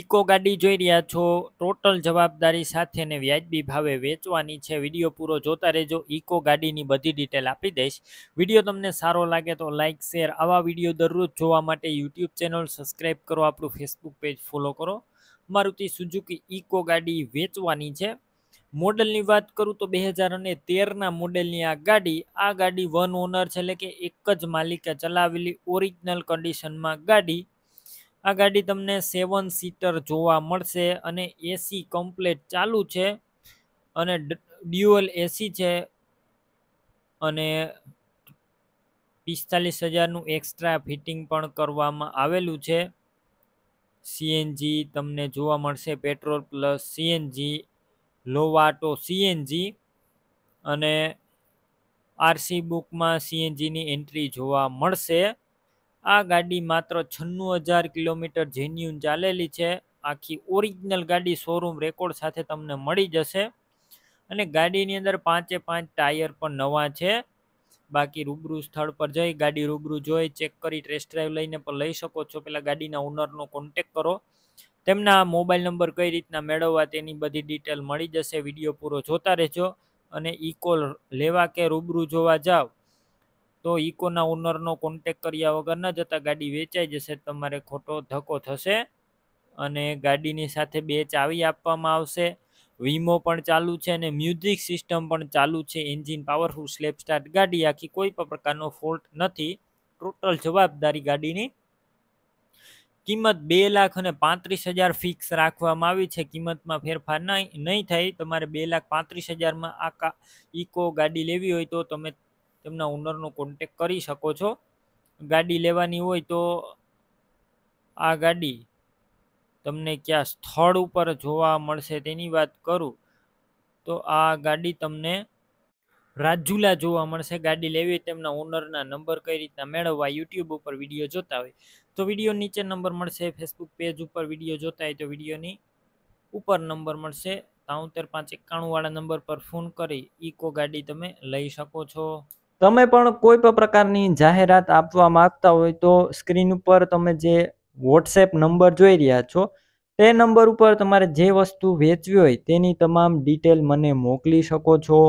eco ગાડી જોઈ રહ્યા છો ટોટલ જવાબદારી સાથે ને વ્યાજબી ભાવે વેચવાની છે વિડીયો પૂરો જોતા રહેજો ઇકો ગાડીની બધી ડિટેલ આપી દઈશ વિડીયો તમને સારો લાગે તો લાઇક શેર આવા વિડીયો દરરોજ જોવા માટે યુટ્યુબ ચેનલ સબસ્ક્રાઈબ કરો આપણું ફેસબુક પેજ ફોલો કરો મારુતિ સુઝુકી ઇકો ગાડી વેચવાની છે મોડલની વાત કરું તો બે હજાર અને તેરના મોડેલની આ ગાડી આ ગાડી વન ઓનર છે એટલે કે એક જ માલિકે ચલાવેલી ઓરિજિનલ કન્ડિશનમાં ગાડી આ ગાડી તમને સેવન સીટર જોવા મળશે અને એસી કમ્પ્લેટ ચાલુ છે અને ડ્યુઅલ એસી છે અને પિસ્તાલીસ હજારનું એક્સ્ટ્રા ફિટિંગ પણ કરવામાં આવેલું છે સીએનજી તમને જોવા મળશે petrol plus CNG Lovato CNG અને આરસી બુકમાં સીએનજીની એન્ટ્રી જોવા મળશે આ ગાડી માત્ર છન્નું હજાર કિલોમીટર જેન્યુન ચાલેલી છે આખી ઓરિજિનલ ગાડી શોરૂમ રેકોર્ડ સાથે તમને મળી જશે અને ગાડીની અંદર પાંચે પાંચ ટાયર પણ નવા છે બાકી રૂબરૂ સ્થળ પર જઈ ગાડી રૂબરૂ જોઈ ચેક કરી ટેસ્ટ ડ્રાઈવ લઈને પણ લઈ શકો છો પેલા ગાડીના ઓનરનો કોન્ટેક કરો તેમના મોબાઈલ નંબર કઈ રીતના મેળવવા તેની બધી ડિટેલ મળી જશે વિડીયો પૂરો જોતા રહેજો અને ઈ લેવા કે રૂબરૂ જોવા જાઓ તો ઇકોના ઓનરનો કોન્ટેક કર્યા વગર ન જતા ગાડી વેચાઈ જશે તમારે ખોટો ધક્કો થશે અને ગાડીની સાથે બે ચાવી આપવામાં આવશે વીમો પણ ચાલુ છે અને મ્યુઝિક સિસ્ટમ પણ ચાલુ છે એન્જિન પાવરફુલ સ્લેપ સ્ટાર્ટ ગાડી આખી કોઈ પણ પ્રકારનો ફોલ્ટ નથી ટોટલ જવાબદારી ગાડીની કિંમત બે લાખ અને પાંત્રીસ હજાર ફિક્સ રાખવામાં આવી છે કિંમતમાં ફેરફાર નહીં નહીં થાય તમારે બે લાખ પાંત્રીસ હજારમાં આ ઇકો ગાડી લેવી હોય તો તમે તેમના ઓનરનો કોન્ટેક કરી શકો છો ગાડી લેવાની હોય તો આ ગાડી તમને ક્યાં સ્થળ ઉપર જોવા મળશે તેની વાત કરું તો આ ગાડી તમને રાજુલા જોવા મળશે ગાડી લેવી તેમના ઓનરના નંબર કઈ રીતના મેળવવા યુટ્યુબ ઉપર વિડીયો જોતા હોય તો વિડીયો નીચે નંબર મળશે ફેસબુક પેજ ઉપર વિડીયો જોતા હોય તો વિડીયોની ઉપર નંબર મળશે તાઉતેર પાંચ એકાણુંવાળા નંબર પર ફોન કરી ઇકો ગાડી તમે લઈ શકો છો તમે પણ કોઈ પણ પ્રકારની જાહેરાત આપવા માંગતા હોય તો સ્ક્રીન ઉપર તમે જે વોટ્સએપ નંબર જોઈ રહ્યા છો તે નંબર ઉપર તમારે જે વસ્તુ વેચવી હોય તેની તમામ ડિટેલ મને મોકલી શકો છો